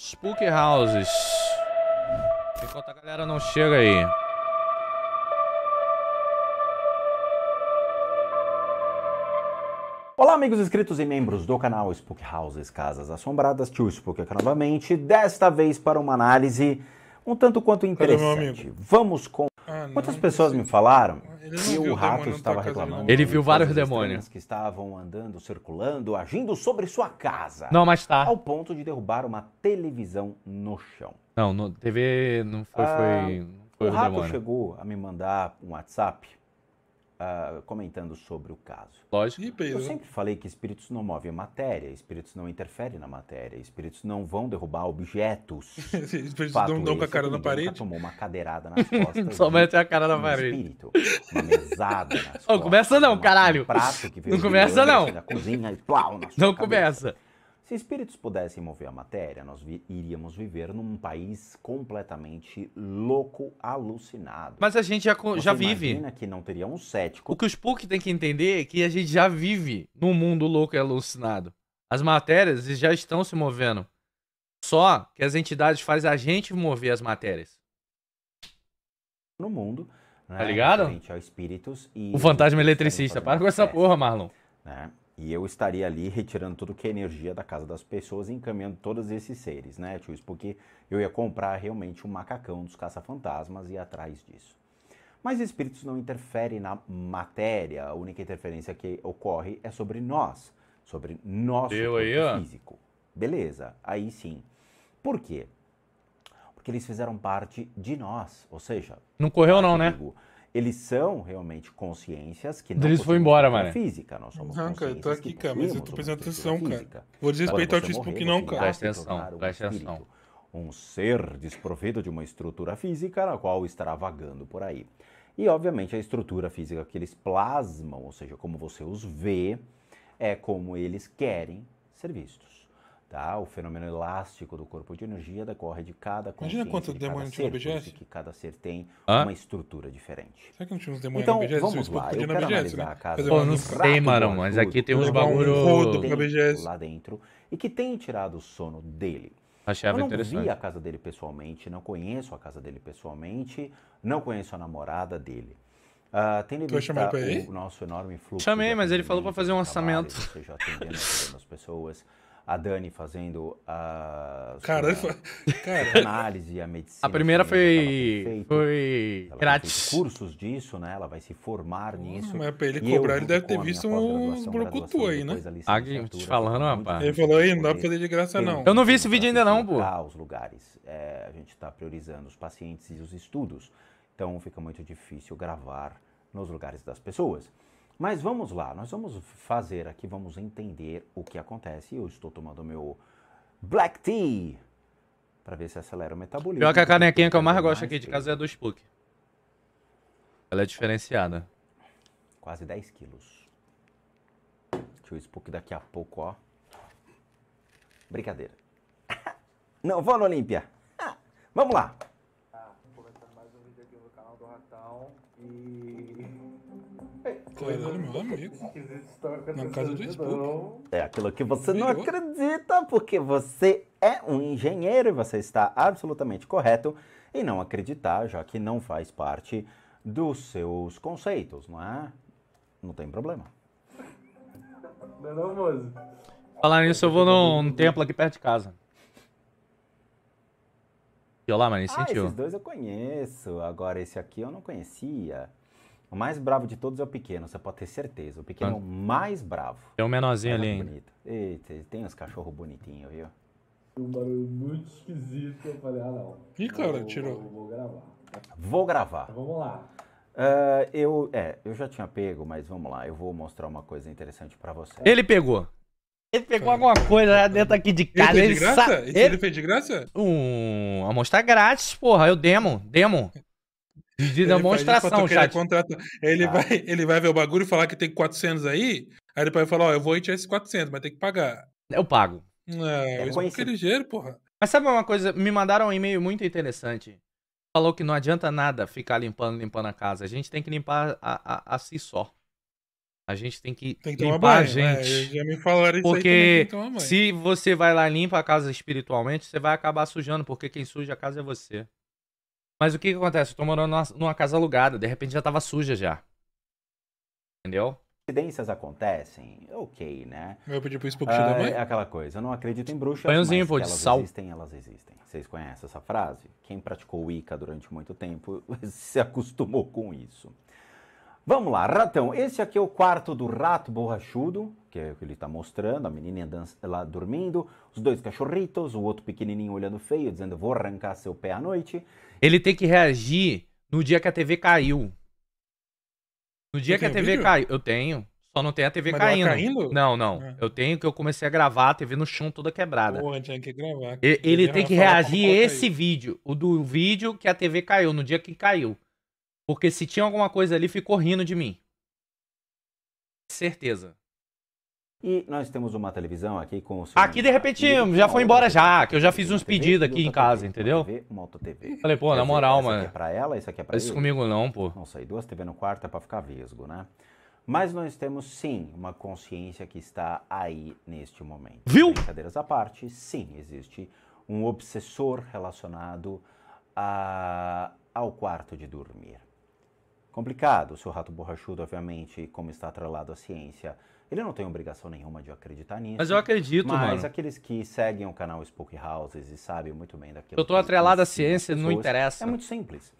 Spook Houses. Enquanto a galera não chega aí. Olá, amigos inscritos e membros do canal Spook Houses Casas Assombradas. Tio Spook aqui novamente, desta vez para uma análise um tanto quanto interessante. Vamos com Quantas pessoas me falaram que o rato estava reclamando. Ele viu vários demônios que estavam andando, circulando, agindo sobre sua casa. Não, mas tá. Ao ponto de derrubar uma televisão no chão. Não, no, TV não foi, ah, foi, ah, foi o, o rato demônio. chegou a me mandar um WhatsApp uh, comentando sobre o caso. Lógico. E Pedro? Eu sempre falei que espíritos não movem matéria, espíritos não interferem na matéria, espíritos não vão derrubar objetos. espíritos Fato não dão com a cara na parede. tomou uma cadeirada nas costas. Só mete a cara na um parede. Espírito, uma mesada nas costas. Não começa não, caralho. Um prato que veio não começa não. Da cozinha e plau, na Não cabeça. começa. Se espíritos pudessem mover a matéria, nós vi iríamos viver num país completamente louco, alucinado. Mas a gente já, Você já vive. Imagina que não teria um cético. O que os Spook tem que entender é que a gente já vive num mundo louco e alucinado. As matérias já estão se movendo. Só que as entidades fazem a gente mover as matérias. No mundo, né? Tá ligado? espíritos e. O fantasma eletricista. Para com essa porra, Marlon. Né? E eu estaria ali retirando tudo que é energia da casa das pessoas e encaminhando todos esses seres, né, tio? Isso porque eu ia comprar realmente um macacão dos caça-fantasmas e ir atrás disso. Mas espíritos não interferem na matéria, a única interferência que ocorre é sobre nós, sobre nosso Deu corpo aí, físico. Beleza, aí sim. Por quê? Porque eles fizeram parte de nós, ou seja... Não correu não, né? eles são realmente consciências que não Eles foi embora, mano. física, nós somos Não, cara, eu tô aqui, cara, mas eu tô prestando atenção, cara. Vou desrespeitar o autismo que não, cara. Presta atenção, presta atenção. Um ser desprovido de uma estrutura física na qual estará vagando por aí. E, obviamente, a estrutura física que eles plasmam, ou seja, como você os vê, é como eles querem ser vistos. Tá? O fenômeno elástico do corpo de energia decorre de cada consciência Imagina quanto de demônio tinha que cada ser tem uma estrutura diferente. Será que não tinha uns demônios então, no BGS? Vamos lá, eu quero BGS, analisar né? a casa. Pô, não sei, Marão, mas aqui tem uns bagulho um lá dentro e que tem tirado o sono dele. Achava eu não vi a casa dele pessoalmente, não conheço a casa dele pessoalmente, não conheço a namorada dele. Uh, tem libertado o nosso enorme fluxo. Chamei, mas ele falou para fazer um orçamento. Trabalho, seja, atendendo as pessoas a Dani fazendo a cara, cara. análise, a medicina. A primeira assim, foi, feito, foi grátis. cursos disso, né? Ela vai se formar nisso. Mas pra ele cobrar, eu, ele deve ter visto um brocutu aí, né? Ah, te assim, falando, rapaz. Ele falou aí, não dá pra fazer de graça, não. Eu não vi esse vídeo ainda, não, pô. Os lugares. É, a gente tá priorizando os pacientes e os estudos. Então fica muito difícil gravar nos lugares das pessoas. Mas vamos lá, nós vamos fazer aqui, vamos entender o que acontece. Eu estou tomando meu black tea para ver se acelera o metabolismo. Pior que a canequinha que eu mais gosto aqui de casa é a do Spook. Ela é diferenciada. Quase 10 quilos. Deixa o Spook daqui a pouco, ó. Brincadeira. Não, vou no Olímpia. Vamos lá. Tá, começando mais um vídeo aqui no canal do Ratão. E meu amigo. Na casa do Spook. É aquilo que você Virou. não acredita, porque você é um engenheiro e você está absolutamente correto em não acreditar, já que não faz parte dos seus conceitos, não é? Não tem problema. Não, é não, moço. Falar nisso, eu vou num, templo aqui perto de casa. E olá, mano, sentiu? esses dois eu conheço. Agora, esse aqui eu não conhecia. O mais bravo de todos é o pequeno, você pode ter certeza. O pequeno é o ah. mais bravo. Tem um menorzinho é ali ainda. Bonito. Eita, tem uns cachorros bonitinhos, viu? Um barulho muito esquisito. Eu falei, ah não. Ih, cara, tirou. Vou, vou gravar. Vou gravar. Então, vamos lá. Uh, eu, é, eu já tinha pego, mas vamos lá, eu vou mostrar uma coisa interessante para você. Ele pegou. Ele pegou alguma coisa dentro aqui de casa. Ele fez de graça? Ele... ele... fez de graça? Um, amostra tá grátis, porra. Eu é demo, demo. De demonstração, ele chat. Ele, ah. vai, ele vai ver o bagulho e falar que tem 400 aí, aí ele vai falar, ó, eu vou tirar esses 400, mas tem que pagar. Eu pago. É, é eu é dinheiro, porra. Mas sabe uma coisa? Me mandaram um e-mail muito interessante. Falou que não adianta nada ficar limpando, limpando a casa. A gente tem que limpar a, a, a si só. A gente tem que, tem que limpar banho, a né? gente. Né? Já me falaram porque aí, se você vai lá e limpa a casa espiritualmente, você vai acabar sujando, porque quem suja a casa é você. Mas o que, que acontece? Eu tô morando numa, numa casa alugada, de repente já tava suja já. Entendeu? Incidências acontecem, ok, né? Eu pedi pro Spook ah, é aquela coisa, eu não acredito em bruxas, mas pô, de elas sal. existem, elas existem. Vocês conhecem essa frase? Quem praticou Wicca durante muito tempo se acostumou com isso. Vamos lá, ratão. Esse aqui é o quarto do rato borrachudo, que é o que ele está mostrando. A menina lá dormindo, os dois cachorritos, o outro pequenininho olhando feio, dizendo vou arrancar seu pé à noite. Ele tem que reagir no dia que a TV caiu. No dia que a TV vídeo? caiu, eu tenho. Só não tem a TV Mas caindo. caindo. Não, não. É. Eu tenho que eu comecei a gravar a TV no chão toda quebrada. Porra, tinha que gravar. Ele, ele tem que reagir esse vídeo, o do vídeo que a TV caiu, no dia que caiu. Porque se tinha alguma coisa ali, ficou rindo de mim. Certeza. E nós temos uma televisão aqui com o senhor. Aqui de repente já foi embora já, que eu já fiz uns pedidos aqui em casa, entendeu? Uma outra TV. Falei, pô, na moral, mano. Isso aqui é pra ela, isso aqui é pra Isso comigo não, pô. Não sei, duas TV no quarto é pra ficar vesgo, né? Mas nós temos sim uma consciência que está aí neste momento. Viu? Brincadeiras à parte, sim, existe um obsessor relacionado a... ao quarto de dormir complicado. Se o rato borrachudo, obviamente, como está atrelado à ciência, ele não tem obrigação nenhuma de acreditar nisso. Mas eu acredito, mas mano. Mas aqueles que seguem o canal Spooky Houses e sabem muito bem daquilo. Eu tô atrelado à ciência, pessoas, não interessa. É muito simples.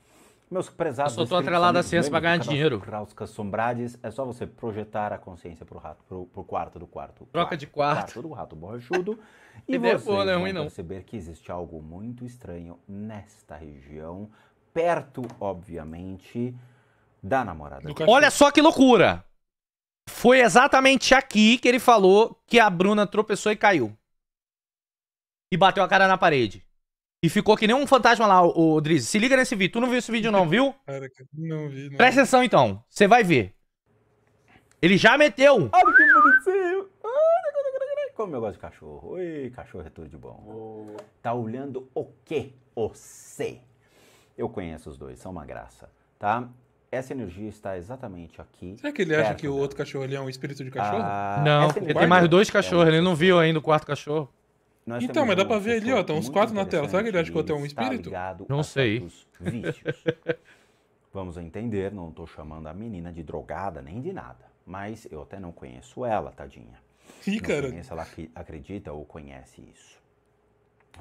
Meus prezados. Eu só tô atrelado à ciência para ganhar dinheiro. Sombrades, é só você projetar a consciência pro rato, pro, pro quarto do quarto. Troca quarto, de quarto. Quarto do rato borrachudo. e e vocês boa, não perceber que existe algo muito estranho nesta região, perto, obviamente, da namorada. Olha só que loucura! Foi exatamente aqui que ele falou que a Bruna tropeçou e caiu. E bateu a cara na parede. E ficou que nem um fantasma lá, o Drizzy. Se liga nesse vídeo. Tu não viu esse vídeo não, viu? Cara, não vi. Não. Presta atenção então. Você vai ver. Ele já meteu. Olha que bonitinho. Como eu gosto de cachorro. Oi, cachorro é tudo de bom. Tá olhando o quê? O C. Eu conheço os dois, são uma graça, tá? essa energia está exatamente aqui. Será que ele acha que o outro cachorro é um espírito de cachorro? Ah, não, ele tem mais é dois cachorros, é ele não viu ainda o quarto cachorro. Nós então, mas dá pra ver ali, ó, estão tá uns quatro na tela. Será que ele acha que o outro é um tá espírito? Não sei. Vamos entender, não estou chamando a menina de drogada nem de nada. Mas eu até não conheço ela, tadinha. Ih, cara. Não ela acredita ou conhece isso.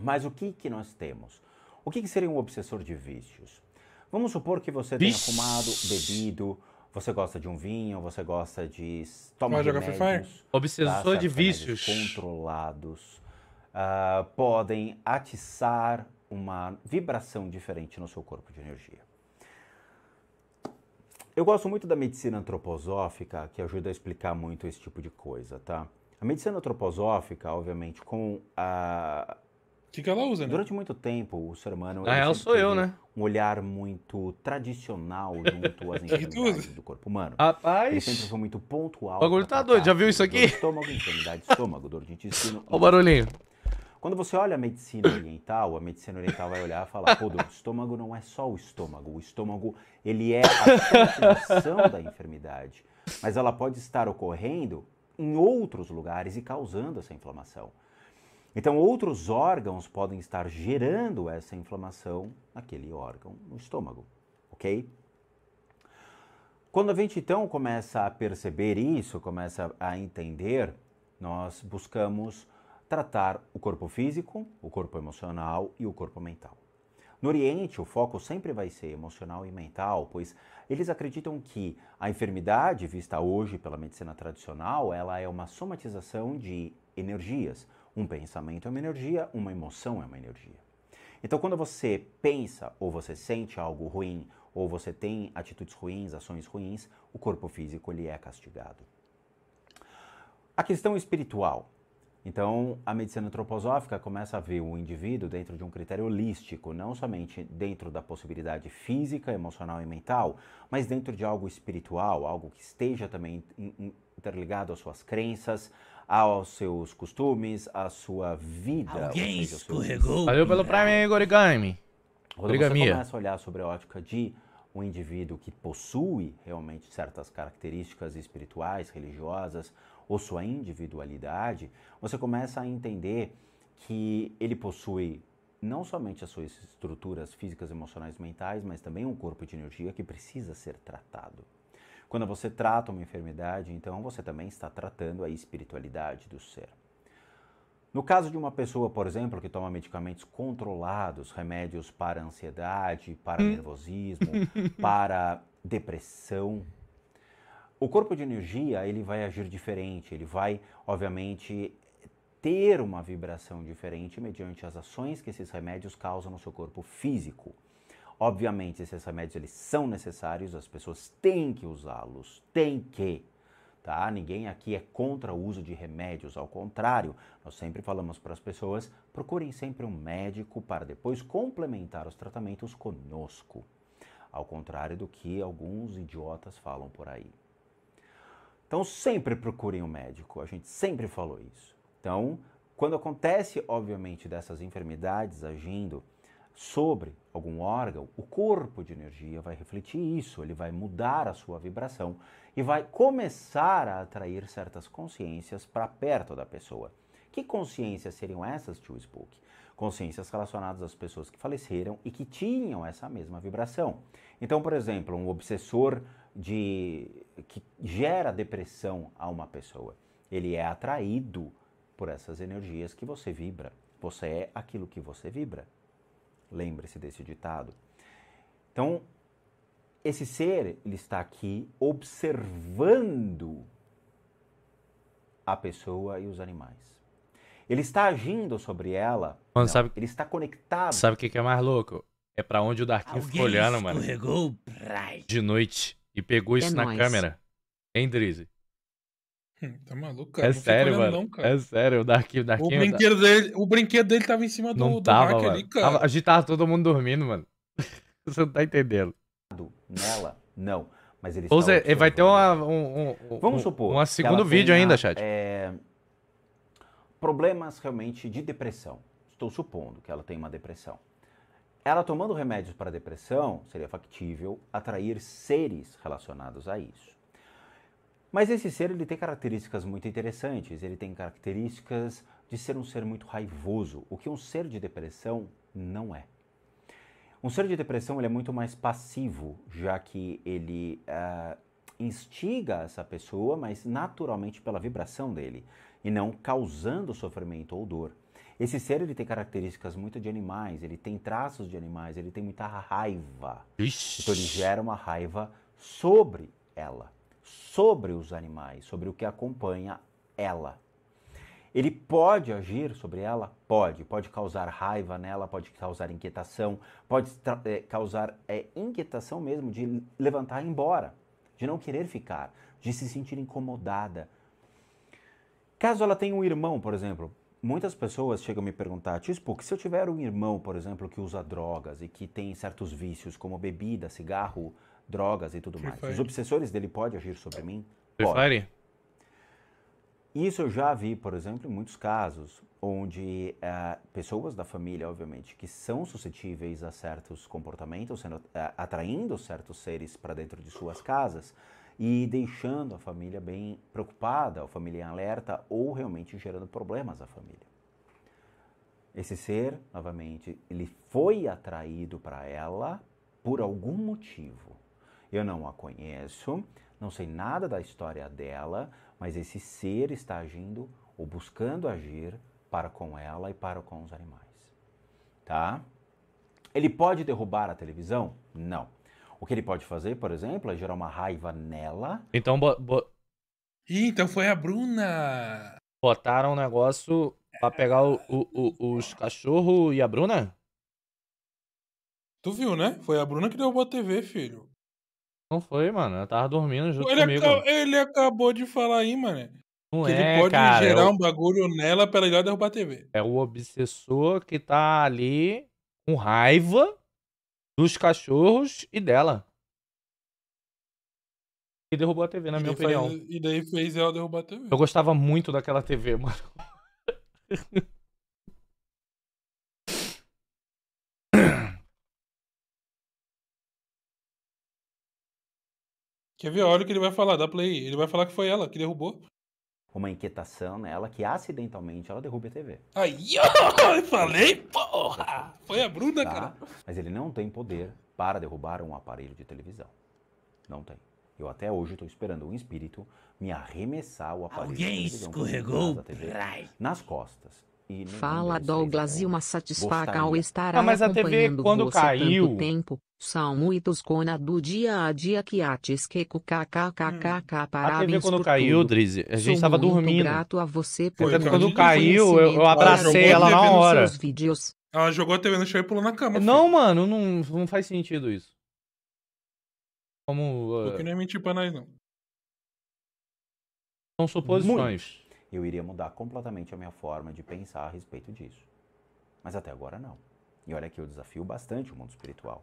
Mas o que, que nós temos? O que, que seria um obsessor de vícios? Vamos supor que você tenha fumado, bebido, você gosta de um vinho, você gosta de tomar Vai remédios, jogar Free Fire? Tá? Obsessor de vícios controlados uh, podem atiçar uma vibração diferente no seu corpo de energia. Eu gosto muito da medicina antroposófica, que ajuda a explicar muito esse tipo de coisa, tá? A medicina antroposófica, obviamente, com a, que, que ela usa, né? Durante muito tempo, o ser humano. Na real, sou eu, né? Um olhar muito tradicional junto às enfermidades do corpo humano. Rapaz. Ele sempre foi muito pontual. O bagulho tá doido, já viu isso aqui? Estômago, enfermidade de estômago, dor de intestino. Olha o barulhinho. Quando você olha a medicina oriental, a medicina oriental vai olhar e falar, pô, o estômago não é só o estômago. O estômago, ele é a transmissão da enfermidade. Mas ela pode estar ocorrendo em outros lugares e causando essa inflamação. Então, outros órgãos podem estar gerando essa inflamação naquele órgão no estômago, ok? Quando a gente então começa a perceber isso, começa a entender, nós buscamos tratar o corpo físico, o corpo emocional e o corpo mental. No Oriente, o foco sempre vai ser emocional e mental, pois eles acreditam que a enfermidade vista hoje pela medicina tradicional, ela é uma somatização de energias, um pensamento é uma energia, uma emoção é uma energia. Então, quando você pensa ou você sente algo ruim ou você tem atitudes ruins, ações ruins, o corpo físico ele é castigado. A questão espiritual. Então, a medicina antroposófica começa a ver o indivíduo dentro de um critério holístico, não somente dentro da possibilidade física, emocional e mental, mas dentro de algo espiritual, algo que esteja também interligado às suas crenças, aos seus costumes, à sua vida. Alguém seja, escorregou. Valeu pelo é. Prime Origami. Quando você começa a olhar sobre a ótica de um indivíduo que possui realmente certas características espirituais, religiosas, ou sua individualidade, você começa a entender que ele possui não somente as suas estruturas físicas, emocionais, mentais, mas também um corpo de energia que precisa ser tratado. Quando você trata uma enfermidade, então você também está tratando a espiritualidade do ser. No caso de uma pessoa, por exemplo, que toma medicamentos controlados, remédios para ansiedade, para hum. nervosismo, para depressão, o corpo de energia ele vai agir diferente, ele vai, obviamente, ter uma vibração diferente mediante as ações que esses remédios causam no seu corpo físico. Obviamente, esses remédios eles são necessários, as pessoas têm que usá-los, têm que. Tá? Ninguém aqui é contra o uso de remédios, ao contrário, nós sempre falamos para as pessoas procurem sempre um médico para depois complementar os tratamentos conosco, ao contrário do que alguns idiotas falam por aí. Então sempre procurem um médico, a gente sempre falou isso. Então, quando acontece, obviamente, dessas enfermidades agindo sobre algum órgão, o corpo de energia vai refletir isso, ele vai mudar a sua vibração e vai começar a atrair certas consciências para perto da pessoa. Que consciências seriam essas, tio Spook? Consciências relacionadas às pessoas que faleceram e que tinham essa mesma vibração. Então, por exemplo, um obsessor de que gera depressão a uma pessoa, ele é atraído por essas energias que você vibra. Você é aquilo que você vibra. Lembre-se desse ditado. Então, esse ser, ele está aqui observando a pessoa e os animais. Ele está agindo sobre ela. Mano, sabe, ele está conectado. Sabe o que é mais louco? É para onde o Darkin ficou olhando, mano. De noite. E pegou é isso na câmera. Hein, Drizzy? Hum, tá maluco, cara? É não sério, mano. Não, é sério, o Darkinho, o Darkinho. O brinquedo, dele, o brinquedo dele tava em cima do, não tava, do ali, cara. Tava, a gente tava todo mundo dormindo, mano. Você não tá entendendo. Nela, não. Mas ele Ou seja, vai ter uma, um, um, Vamos supor. Um segundo vídeo ainda, chat. É... Problemas realmente de depressão. Estou supondo que ela tem uma depressão. Ela tomando remédios para depressão, seria factível atrair seres relacionados a isso. Mas esse ser ele tem características muito interessantes. Ele tem características de ser um ser muito raivoso, o que um ser de depressão não é. Um ser de depressão ele é muito mais passivo, já que ele uh, instiga essa pessoa, mas naturalmente pela vibração dele, e não causando sofrimento ou dor. Esse ser ele tem características muito de animais, ele tem traços de animais, ele tem muita raiva. Ixi. Então ele gera uma raiva sobre ela sobre os animais, sobre o que acompanha ela. Ele pode agir sobre ela? Pode. Pode causar raiva nela, pode causar inquietação, pode é, causar é, inquietação mesmo de levantar e ir embora, de não querer ficar, de se sentir incomodada. Caso ela tenha um irmão, por exemplo, muitas pessoas chegam a me perguntar, Tio Spook, se eu tiver um irmão, por exemplo, que usa drogas e que tem certos vícios como bebida, cigarro, drogas e tudo mais. Os obsessores dele podem agir sobre mim? pode. Isso eu já vi, por exemplo, em muitos casos, onde uh, pessoas da família, obviamente, que são suscetíveis a certos comportamentos, sendo, uh, atraindo certos seres para dentro de suas casas e deixando a família bem preocupada, a família em alerta ou realmente gerando problemas à família. Esse ser, novamente, ele foi atraído para ela por algum motivo. Eu não a conheço, não sei nada da história dela, mas esse ser está agindo ou buscando agir para com ela e para com os animais. Tá? Ele pode derrubar a televisão? Não. O que ele pode fazer, por exemplo, é gerar uma raiva nela. Então, bo, bo... Ih, então foi a Bruna. Botaram um negócio pra pegar o, o, o, os cachorros e a Bruna? Tu viu, né? Foi a Bruna que derrubou a TV, filho. Não foi, mano. Eu tava dormindo junto ele comigo. ele acabou de falar aí, mano. Não que é, ele pode cara, gerar eu... um bagulho nela pra ela ir lá derrubar a TV. É o obsessor que tá ali com raiva dos cachorros e dela. E derrubou a TV, na e minha opinião. e daí fez ela derrubar a TV. Eu gostava muito daquela TV, mano. Quer ver? Olha o que ele vai falar da Play. Ele vai falar que foi ela que derrubou. Uma inquietação nela né? que acidentalmente ela derruba a TV. Aí, ó, eu falei, porra! Foi a Bruna, tá? cara. Mas ele não tem poder para derrubar um aparelho de televisão. Não tem. Eu até hoje estou esperando um espírito me arremessar o aparelho. Alguém escorregou TV, nas costas Fala Douglas e uma satisfaca estar ah, mas acompanhando a TV, quando você caiu... tanto tempo. São muitos cona do dia a dia que ates que kkkkk hum. parabéns A TV quando caiu, Drizzy, a gente estava tava dormindo. grato a você por quando caiu, eu, eu abracei ela, ela na hora. Ela jogou a TV no chão e pulou na cama. Não, filho. mano, não, não faz sentido isso. Como... Uh... que eh, não é mentir pra nós, não. São suposições. Muito eu iria mudar completamente a minha forma de pensar a respeito disso. Mas até agora não. E olha que eu desafio bastante o mundo espiritual,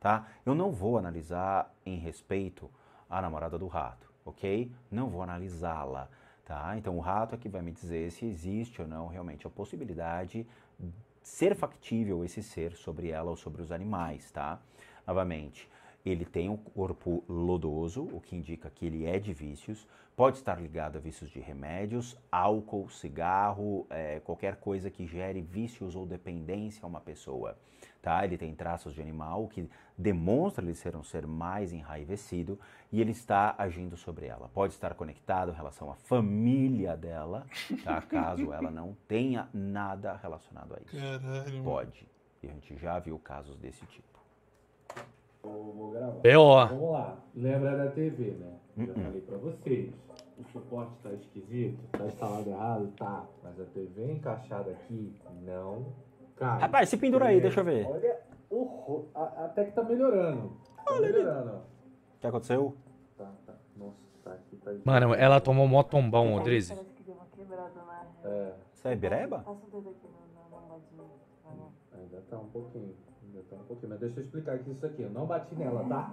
tá? Eu não vou analisar em respeito à namorada do rato, ok? Não vou analisá-la, tá? Então o rato é que vai me dizer se existe ou não realmente a possibilidade de ser factível esse ser sobre ela ou sobre os animais, tá? Novamente, ele tem um corpo lodoso, o que indica que ele é de vícios, pode estar ligado a vícios de remédios, álcool, cigarro, é, qualquer coisa que gere vícios ou dependência a uma pessoa. Tá? Ele tem traços de animal, o que demonstra ele ser um ser mais enraivecido e ele está agindo sobre ela. Pode estar conectado em relação à família dela, tá? caso ela não tenha nada relacionado a isso. Caralho. Pode. E a gente já viu casos desse tipo. Vou, então, vou gravar. ó. Vamos lá. Lembra da TV, né? Eu uh -uh. falei pra vocês. O suporte tá esquisito, tá instalado errado, tá. Mas a TV encaixada aqui não cara. Rapaz, se pendura aí, deixa eu ver. Olha, o, a, até que tá melhorando. Tá Olha melhorando, ó. O que aconteceu? Tá, tá. Nossa, tá aqui, tá Mano, ela tomou mó tombão, Odrize. É. Você é bireba? Passa o dedo aqui no, no, no, Ainda tá um pouquinho tá um pouquinho, mas deixa eu explicar aqui isso aqui. Eu não bati nela, tá?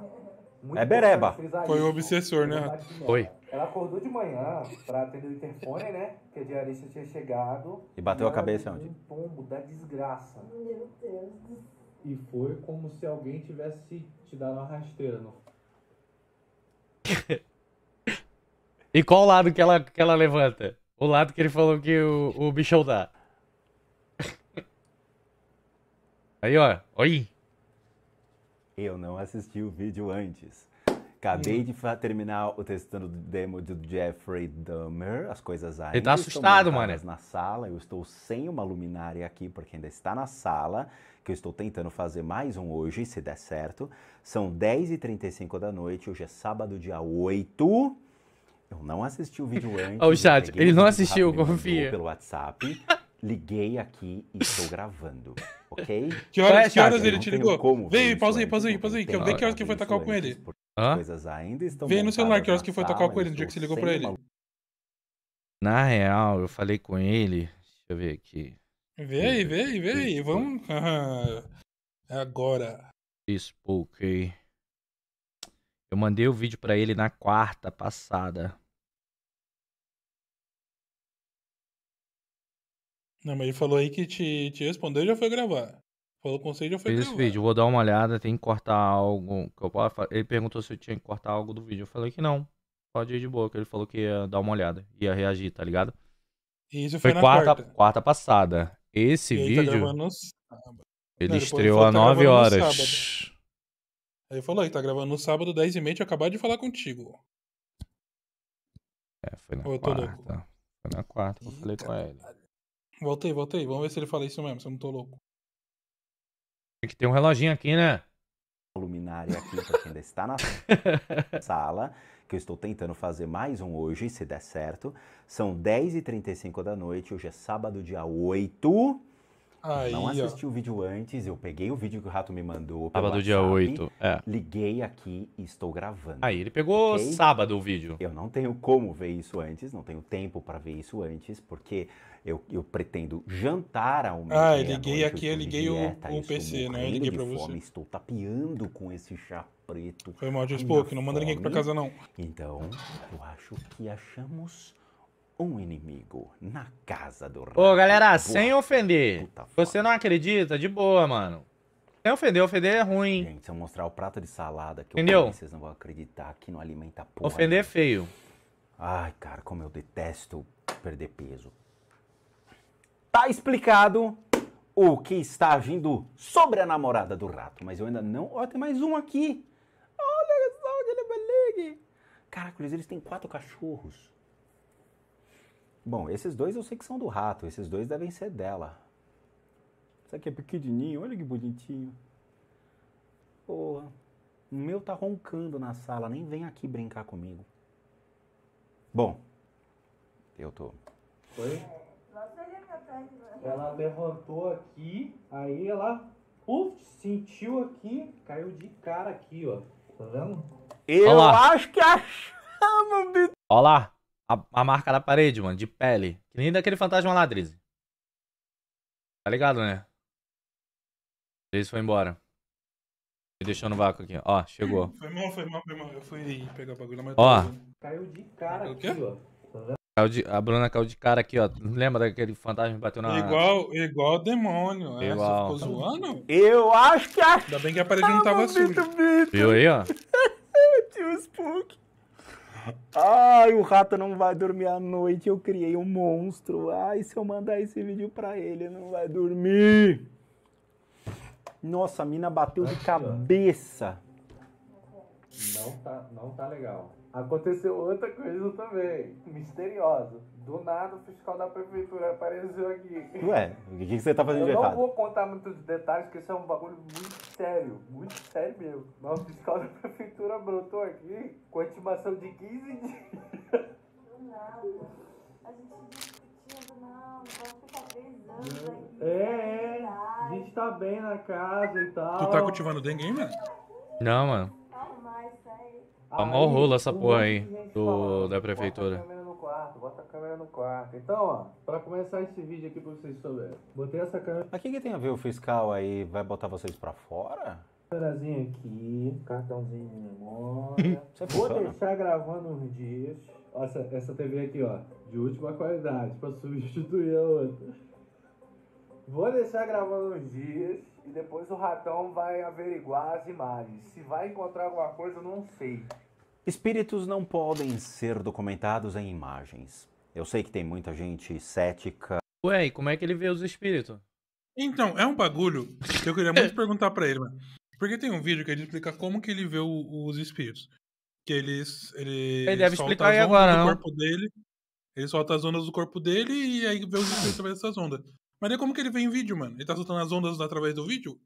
Muito é bereba. Foi o um obsessor, né? Foi. Ela acordou de manhã pra atender o interfone, né? Que a diarista tinha chegado. E bateu e a cabeça onde? Um tombo da desgraça. Meu Deus E foi como se alguém tivesse te dado uma rasteira no. e qual lado que ela, que ela levanta? O lado que ele falou que o, o bichão dá. Aí, ó. Oi. Eu não assisti o vídeo antes. Acabei de terminar o testando do demo do Jeffrey Dahmer, as coisas ainda. Ele tá assustado, mano. na sala, eu estou sem uma luminária aqui, porque ainda está na sala, que eu estou tentando fazer mais um hoje, se der certo. São 10h35 da noite, hoje é sábado, dia 8. Eu não assisti o vídeo antes. Olha o chat, ele não assistiu, confia. Pelo WhatsApp. liguei aqui e estou gravando, ok? Que horas, é que horas ele te ligou? Vem, pausa aí, pausa aí, pausa aí, que eu vi que horas que foi tocar com ele. Hã? Coisas ainda estão Vem no celular que horas que foi tocar com ele no dia que você ligou pra ele. Na real, eu falei com ele. Deixa eu ver aqui. Vem, aí, vem. aí, aí. Vamos. É agora. Spooky. Eu mandei o vídeo para ele na quarta passada. Não, mas ele falou aí que te, te respondeu e já foi gravar. Falou com você e já foi Fiz gravar. esse vídeo, vou dar uma olhada, tem que cortar algo. Que eu posso... Ele perguntou se eu tinha que cortar algo do vídeo. Eu falei que não. Pode ir de boa, que ele falou que ia dar uma olhada, ia reagir, tá ligado? E isso foi, foi quarta, quarta, quarta. passada. Esse e tá vídeo. Tá Ele não, estreou às 9 tá horas. Ele falou tá aí, tá gravando no sábado, 10 e meia, tinha acabado de falar contigo. É, foi na quarta. Foi na quarta eu falei com ele. Voltei, voltei. Vamos ver se ele fala isso mesmo, se eu não tô louco. É tem que ter um reloginho aqui, né? Luminária aqui pra quem ainda está na sala, que eu estou tentando fazer mais um hoje, se der certo. São 10h35 da noite, hoje é sábado, dia 8. Aí, não assisti ó. o vídeo antes, eu peguei o vídeo que o Rato me mandou. Sábado, WhatsApp, dia 8. É. Liguei aqui e estou gravando. Aí, ele pegou okay? sábado o vídeo. Eu não tenho como ver isso antes, não tenho tempo para ver isso antes, porque eu, eu pretendo jantar ao meio Ah, liguei aqui, eu liguei o, o PC, né? Eu liguei pra fome, você. Estou tapeando com esse chá preto. Foi mal de Spock, não manda ninguém aqui pra casa, não. Então, eu acho que achamos um inimigo na casa do rato. Ô, galera, Boa. sem ofender. você não acredita? De boa, mano. Sem ofender, ofender é ruim. Gente, se eu mostrar o prato de salada que Entendeu? eu comi, vocês não vão acreditar que não alimenta porra. Ofender é feio. Ai, cara, como eu detesto perder peso. Tá explicado o que está agindo sobre a namorada do rato, mas eu ainda não. Ó, tem mais um aqui. Olha só aquele é belegue. Caracoles, eles têm quatro cachorros. Bom, esses dois eu sei que são do rato, esses dois devem ser dela. Isso aqui é pequenininho, olha que bonitinho. Porra, o meu tá roncando na sala, nem vem aqui brincar comigo. Bom, eu tô. Oi? Ela levantou aqui, aí ela uf, sentiu aqui, caiu de cara aqui, ó. Tá vendo? Eu Olá. acho que a chama, bicho. Olha lá, a, a, marca da parede, mano, de pele. Que nem daquele fantasma ladriz. Tá ligado, né? Esse foi embora. Me deixou no vácuo aqui, ó. Chegou. Foi mal, foi mal, foi mal. Eu fui pegar o bagulho, mas... Ó. Tá caiu de cara aqui, ó. A Bruna caiu de cara aqui, ó. Lembra daquele fantasma que bateu na. Igual, igual demônio, é? Igual. Você ficou tá zoando? Eu acho que. Ainda bem que a parede não tava assim. Viu aí, ó? Tio Spook. Ai, o rato não vai dormir à noite. Eu criei um monstro. Ai, se eu mandar esse vídeo pra ele, não vai dormir. Nossa, a mina bateu de cabeça. Não tá, não tá legal. Aconteceu outra coisa também, misteriosa. Do nada o fiscal da prefeitura apareceu aqui. Ué, o que, que você tá fazendo eu de errado? Eu não vou contar muitos detalhes, porque isso é um bagulho muito sério, muito sério mesmo. Mas o fiscal da prefeitura brotou aqui com a estimação de 15 dias. Do nada. A gente discutindo, não, vamos ficar três anos aqui. É, é. A gente tá bem na casa e tal. Tu tá cultivando dengue, mano? Não, mano. Tá mó rola essa porra aí do, da prefeitura. Bota a câmera no quarto, bota a câmera no quarto. Então, ó, pra começar esse vídeo aqui pra vocês souberem, botei essa câmera. Mas o que, que tem a ver o fiscal aí? Vai botar vocês pra fora? Câmerazinho aqui, cartãozinho de memória. É Vou funciona? deixar gravando uns dias. Ó, essa, essa TV aqui, ó, de última qualidade, pra substituir a outra. Vou deixar gravando uns dias. E depois o ratão vai averiguar as imagens. Se vai encontrar alguma coisa, não sei. Espíritos não podem ser documentados em imagens. Eu sei que tem muita gente cética. Ué, e como é que ele vê os espíritos? Então, é um bagulho que eu queria muito perguntar para ele, mano. Porque tem um vídeo que ele explica como que ele vê o, os espíritos. Que eles. Ele, ele deve solta explicar as ondas agora, do não. corpo dele. Ele solta as ondas do corpo dele e aí vê os espíritos através dessas ondas. Mas daí como que ele vê em vídeo, mano? Ele tá soltando as ondas através do vídeo?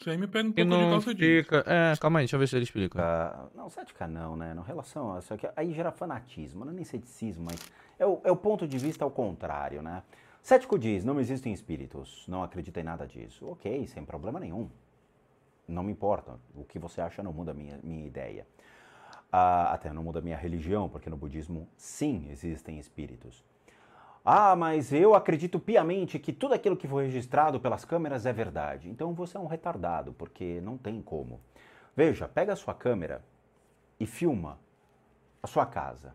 Isso aí me pega um pouco não de explica. É, calma aí, deixa eu ver se ele explica. Ah, não, cética não, né? Não, relação, só que aí gera fanatismo, não é nem ceticismo, mas é o, é o ponto de vista ao contrário, né? Cético diz, não existem espíritos, não acredita em nada disso. Ok, sem problema nenhum. Não me importa, o que você acha não muda a minha, minha ideia. Ah, até não muda a minha religião, porque no budismo, sim, existem espíritos. Ah, mas eu acredito piamente que tudo aquilo que foi registrado pelas câmeras é verdade. Então você é um retardado, porque não tem como. Veja, pega a sua câmera e filma a sua casa.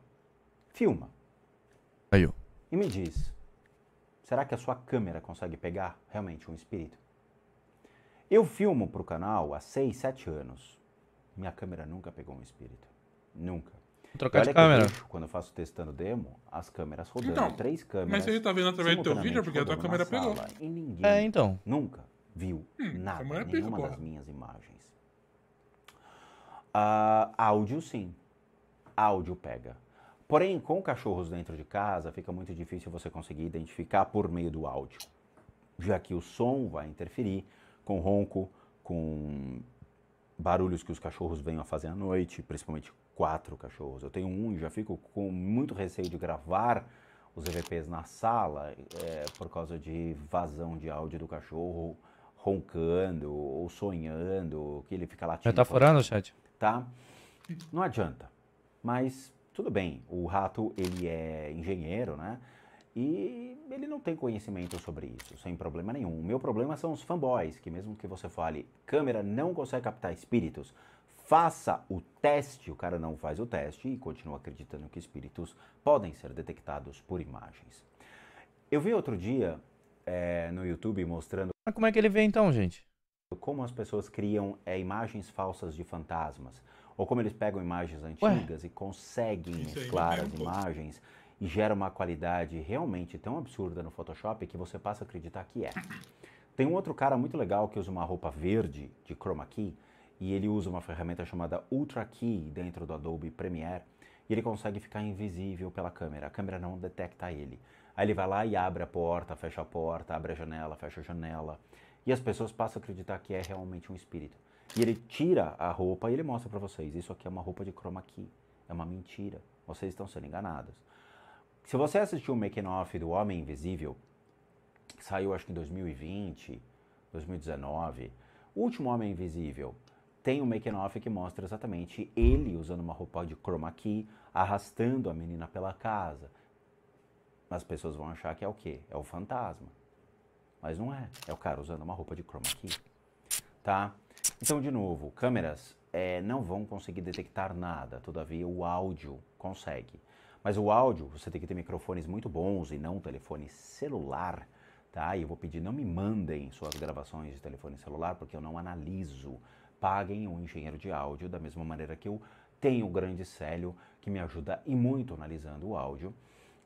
Filma. Aí. E me diz, será que a sua câmera consegue pegar realmente um espírito? Eu filmo para o canal há 6, 7 anos. Minha câmera nunca pegou um espírito. Nunca trocar de câmera. quando eu faço testando demo, as câmeras rodando, então, é três câmeras. Mas você tá vendo através do teu vídeo porque a tua câmera pegou. e ninguém é, então. nunca viu hum, nada, é nenhuma pico, das porra. minhas imagens. Uh, áudio sim, áudio pega. Porém, com cachorros dentro de casa, fica muito difícil você conseguir identificar por meio do áudio, já que o som vai interferir com ronco, com barulhos que os cachorros venham a fazer à noite, principalmente quatro cachorros. Eu tenho um e já fico com muito receio de gravar os EVPs na sala é, por causa de vazão de áudio do cachorro roncando ou sonhando, que ele fica latindo. Já tá furando, chat? Tá. Não adianta. Mas tudo bem, o rato ele é engenheiro, né? E ele não tem conhecimento sobre isso, sem problema nenhum. O meu problema são os fanboys, que mesmo que você fale, câmera não consegue captar espíritos, faça o teste, o cara não faz o teste e continua acreditando que espíritos podem ser detectados por imagens. Eu vi outro dia é, no YouTube mostrando. como é que ele vê então, gente? Como as pessoas criam é, imagens falsas de fantasmas. Ou como eles pegam imagens antigas Ué? e conseguem mesclar as imagens e gera uma qualidade realmente tão absurda no Photoshop que você passa a acreditar que é. Tem um outro cara muito legal que usa uma roupa verde de chroma key e ele usa uma ferramenta chamada Ultra Key dentro do Adobe Premiere e ele consegue ficar invisível pela câmera. A câmera não detecta ele. Aí ele vai lá e abre a porta, fecha a porta, abre a janela, fecha a janela. E as pessoas passam a acreditar que é realmente um espírito. E ele tira a roupa e ele mostra para vocês: isso aqui é uma roupa de chroma key. É uma mentira. Vocês estão sendo enganados. Se você assistiu o making off do Homem Invisível, que saiu acho que em 2020, 2019, o último Homem Invisível, tem um making off que mostra exatamente ele usando uma roupa de chroma key, arrastando a menina pela casa. As pessoas vão achar que é o quê? É o fantasma. Mas não é. É o cara usando uma roupa de chroma key. Tá? Então, de novo, câmeras é, não vão conseguir detectar nada. Todavia, o áudio consegue. Mas o áudio, você tem que ter microfones muito bons e não telefone celular tá? E eu vou pedir, não me mandem suas gravações de telefone celular, porque eu não analiso paguem um engenheiro de áudio, da mesma maneira que eu tenho o grande Célio, que me ajuda e muito analisando o áudio,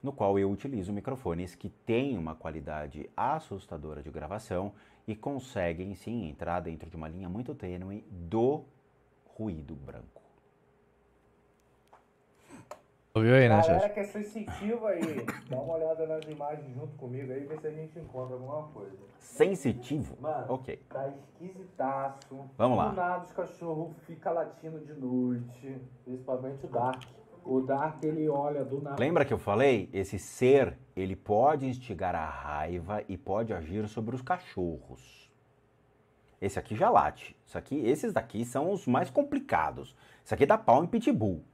no qual eu utilizo microfones que têm uma qualidade assustadora de gravação e conseguem sim entrar dentro de uma linha muito tênue do ruído branco. Ouviu aí, né, Galera Chacha? que é sensitiva aí, dá uma olhada nas imagens junto comigo aí, vê se a gente encontra alguma coisa. Sensitivo? Mano, ok. tá esquisitaço. Vamos lá. Do nada os cachorros ficam latindo de noite, principalmente o Dark. O Dark, ele olha do nada. Lembra que eu falei? Esse ser, ele pode instigar a raiva e pode agir sobre os cachorros. Esse aqui já late. Isso aqui, esses daqui são os mais complicados. Isso aqui dá pau em pitbull.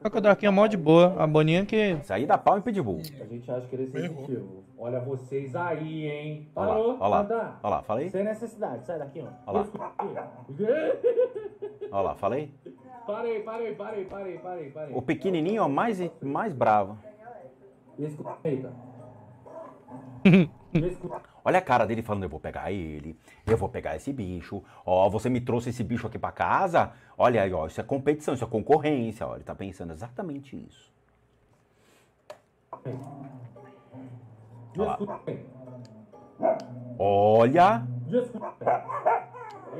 Só que o Darquinho é mó de boa, a Boninha que. aí da pau em Pitbull. A gente acha que ele é sensitivo. Olha vocês aí, hein? Parou, olha lá, olha lá, falei. Sem necessidade, sai daqui, ó. Olha lá. olha lá, falei. Parei, parei, parei, parei, parei, parei. O pequenininho é mais, mais bravo. Me escuta. Olha a cara dele falando: eu vou pegar ele, eu vou pegar esse bicho, ó, você me trouxe esse bicho aqui para casa. Olha aí, ó, isso é competição, isso é concorrência. Ó, ele tá pensando exatamente isso. Olha.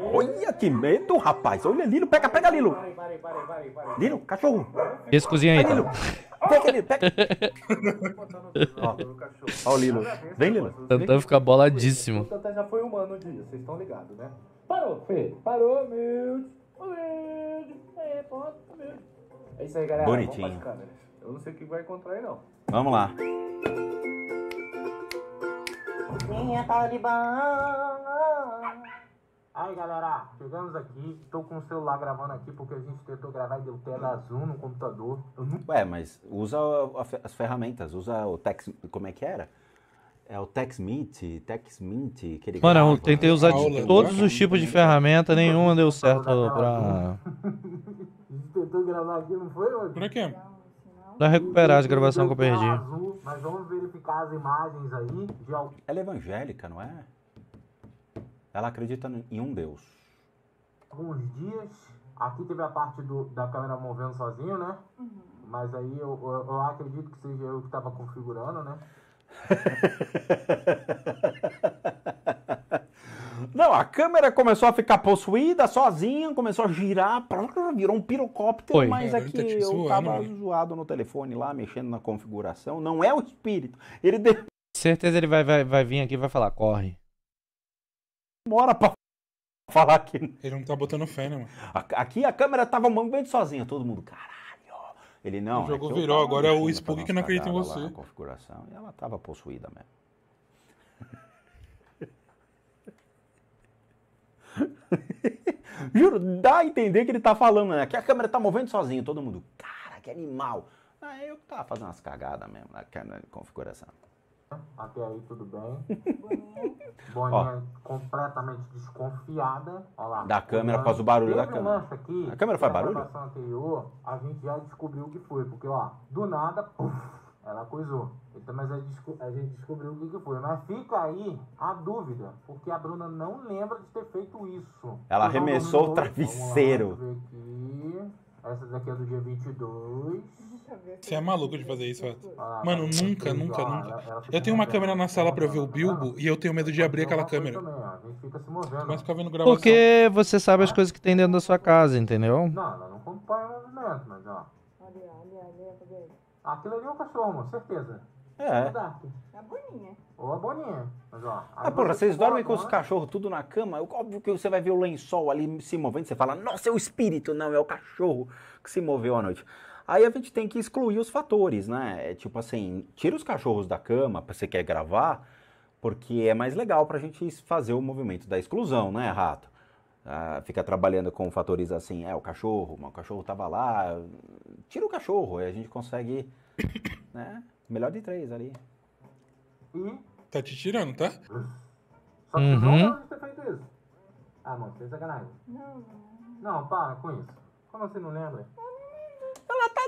Olha, que medo, rapaz. Olha, Lilo, pega, pega, Lilo. Lilo, cachorro. Descozinha aí, Lilo. Então. Pega ali, pega. Ó, o Lilo. Vem, Lilo. O Tantan fica boladíssimo. O Tantan já foi humano um dia, vocês estão ligados, né? Parou, Fê. Parou, meu. É, pode, meu. É isso aí, galera. Bonitinho. Eu não sei o que vai encontrar aí, não. Vamos lá. Minha talibã. Aí galera, chegamos aqui, tô com o celular gravando aqui porque a gente tentou gravar e deu tela azul no computador. não... Ué, mas usa as ferramentas, usa o Tex. Como é que era? É o TexMint, TexMint, que ele Mano, eu né? tentei usar de né? todos os tipos de ferramenta, nenhuma deu certo pra. tentou gravar aqui, não foi, hoje? Pra quê? Pra recuperar as gravações que eu perdi. Azul, mas vamos verificar as imagens aí. De... Ela é evangélica, não é? Ela acredita em um Deus. Alguns dias, aqui teve a parte do, da câmera movendo sozinho, né? Uhum. Mas aí eu, eu, eu, acredito que seja eu que estava configurando, né? Não, a câmera começou a ficar possuída sozinha, começou a girar, virou um pirocóptero, Oi, mas aqui é, é tá eu estava zoado no telefone lá, mexendo na configuração. Não é o espírito. Ele de... Certeza ele vai, vai, vai vir aqui e vai falar, corre demora pra falar aqui. Ele não tá botando fé, né, mano? Aqui a câmera tava movendo sozinha, todo mundo, caralho. Ele não. O jogo é virou, agora é o Spook que não acredita em você. Lá configuração, e ela tava possuída mesmo. Juro, dá a entender que ele tá falando, né? Que a câmera tá movendo sozinha todo mundo, cara, que animal. Ah, eu que tava fazendo umas cagadas mesmo na câmera de configuração. Até aí tudo bem. Boninha completamente desconfiada. Olha lá. Da câmera, após o barulho da um câmera. lance aqui. A câmera faz barulho? gravação anterior, a gente já descobriu o que foi. Porque, ó, do nada, ela coisou. Então, mas a, a gente descobriu o que, foi. Mas fica aí a dúvida. Porque a Bruna não lembra de ter feito isso. Ela então, arremessou o Vamos lá, travesseiro. ver aqui. Essa daqui é do dia 22. Você é maluco de fazer isso, Reto. Ah, tá. Mano, nunca, nunca, nunca. Eu tenho uma câmera na sala pra eu ver o Bilbo e eu tenho medo de abrir aquela câmera. Mas fica vendo gravação. Porque você sabe as coisas que tem dentro da sua casa, entendeu? Não, não acompanha o movimento, mas ó. Ali, ali, ali, tá Aquilo ali é o cachorro, mano, certeza. É. é, é a boninha. Ou a boninha. Mas, ó, ah, porra, vocês dormem com os né? cachorros tudo na cama? Óbvio que você vai ver o lençol ali se movendo. Você fala, nossa, é o espírito. Não, é o cachorro que se moveu à noite. Aí a gente tem que excluir os fatores, né? É tipo assim, tira os cachorros da cama, você quer gravar, porque é mais legal para a gente fazer o movimento da exclusão, né, rato? Ah, fica trabalhando com fatores assim, é o cachorro, o cachorro tava lá, tira o cachorro, aí a gente consegue, né? Melhor de três ali. Uhum. Tá te tirando, tá? Só que uhum. não pode ter feito isso. Ah, mano, você é sacanagem. Não. Não, para com isso. Como você não lembra?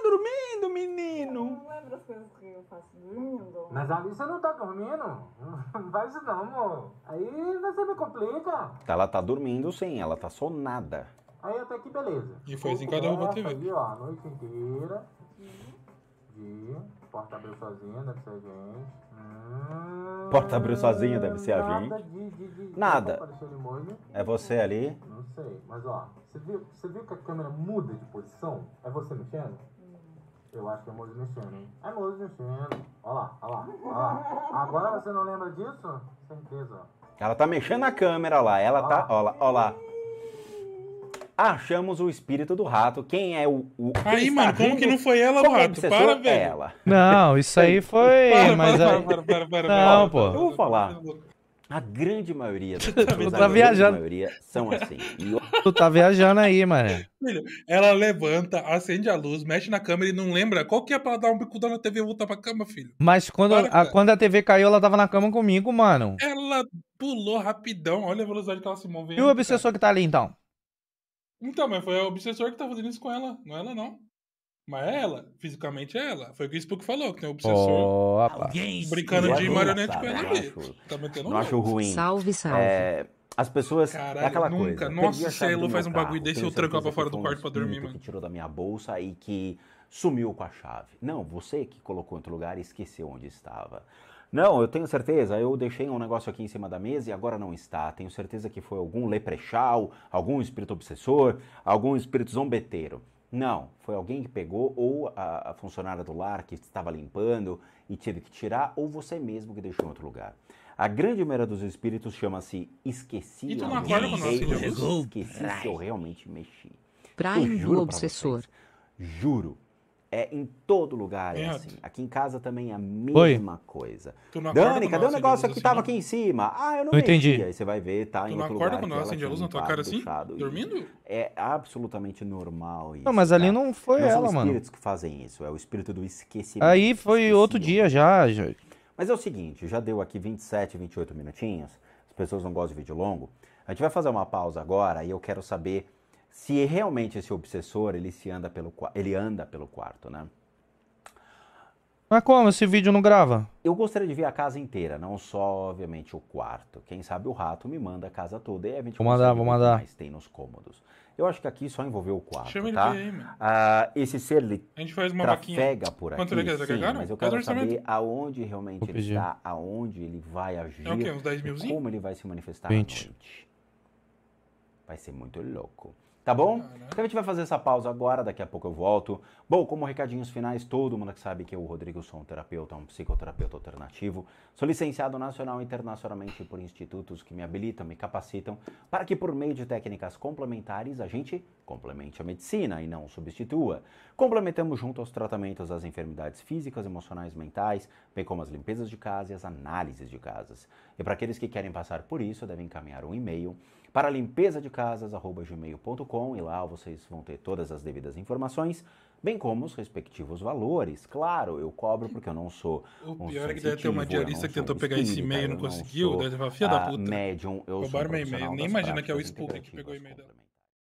tá dormindo, menino? Eu não lembro as coisas que eu faço dormindo. Mas a Alissa não tá dormindo. Não faz isso não, amor. Aí você me complica. Ela tá dormindo sim, ela tá sonada. Aí até que beleza. E foi assim que ela roubou a TV. Aqui, ó, a noite inteira. Dia. Porta abriu sozinha, deve ser a gente. Hum, Porta abriu sozinha, deve ser a gente. De, de, de, nada. É você ali. Não sei, mas ó, você viu, você viu que a câmera muda de posição? É você mexendo? Eu acho que é mozo Mexendo. É mozo Mexendo. Olha lá, olha lá, olha lá. Agora você não lembra disso? Certeza. Ela tá mexendo na câmera lá. Ela olha tá. Olha lá, olha lá. Achamos o espírito do rato. Quem é o. o aí, mano, como que não foi ela, o rato? Para, é velho. Ela. Não, isso aí foi. Para, mas para, para, para, para, para, Não, pô. Eu vou falar. A grande maioria das tá viajando. a maioria são assim. E... Tu tá viajando aí, mano. Filho, ela levanta, acende a luz, mexe na câmera e não lembra qual que é pra dar um bicudão na TV e voltar pra cama, filho. Mas quando, Para, a, quando a TV caiu, ela tava na cama comigo, mano. Ela pulou rapidão, olha a velocidade que ela se moveu. E o obsessor cara. que tá ali, então? Então, mas foi o obsessor que tá fazendo isso com ela, não é ela não. Mas é ela, fisicamente é ela. Foi o que o Spook falou, que tem o obsessor Alguém brincando de marionete com ela ali. Tá metendo Não acho ruim. Salve, salve. É, as pessoas. Caralho, é aquela nunca. Coisa. Nossa, se a Elo faz um carro, bagulho desse, eu trancar pra fora do quarto pra dormir, mano. que tirou da minha bolsa e que sumiu com a chave. Não, você que colocou em outro lugar e esqueceu onde estava. Não, eu tenho certeza, eu deixei um negócio aqui em cima da mesa e agora não está. Tenho certeza que foi algum leprechal, algum espírito obsessor, algum espírito zombeteiro. Não, foi alguém que pegou, ou a, a funcionária do lar que estava limpando e teve que tirar, ou você mesmo que deixou em outro lugar. A grande maioria dos espíritos chama-se esqueci. E tu não acorda com nós, Esqueci se eu realmente mexi. Prime do obsessor. Vocês, juro. É em todo lugar é assim. Aqui em casa também é a mesma Oi? coisa. Dani, cadê o um negócio que tava aqui em cima? Ah, eu não, não entendi. Aí você vai ver, tá tu em outro lugar. Tu não acorda acende a luz na tua cara assim? Dormindo? É absolutamente normal isso. Não, mas ali tá? não foi não ela, mano. São espíritos que fazem isso, é o espírito do esquecimento. Aí foi esquecimento. outro dia já, já. Mas é o seguinte, já deu aqui 27, 28 minutinhos. As pessoas não gostam de vídeo longo. A gente vai fazer uma pausa agora e eu quero saber se realmente esse obsessor ele se anda pelo ele anda pelo quarto, né? Mas como esse vídeo não grava? Eu gostaria de ver a casa inteira, não só obviamente o quarto. Quem sabe o rato me manda a casa toda e a gente vou mandar, vou mandar. Mais tem nos cômodos. Eu acho que aqui só envolveu o quarto, Chama tá? Ele aí, Ah, esse ser ele a gente faz uma trafega por aqui, ele quer, sim, mas eu quero saber aonde realmente ele está, aonde ele vai agir, é o quê? Uns 10 como ele vai se manifestar 20. à noite. Vai ser muito louco. Tá bom? Então a gente vai fazer essa pausa agora, daqui a pouco eu volto. Bom, como recadinhos finais, todo mundo que sabe que eu, Rodrigo, sou um terapeuta, um psicoterapeuta alternativo. Sou licenciado nacional e internacionalmente por institutos que me habilitam, me capacitam para que por meio de técnicas complementares a gente complemente a medicina e não substitua. Complementamos junto aos tratamentos as enfermidades físicas, emocionais, mentais, bem como as limpezas de casa e as análises de casas. E para aqueles que querem passar por isso, devem encaminhar um e-mail para limpeza de casas@gmail.com e lá vocês vão ter todas as devidas informações, bem como os respectivos valores. Claro, eu cobro porque eu não sou o um pior é que deve ter uma diarista que tentou pegar esse e-mail e não conseguiu, deve falar, filha da puta. Médium, eu Roubaram meu e-mail, nem imagina que é o Spooky que pegou o e-mail dela.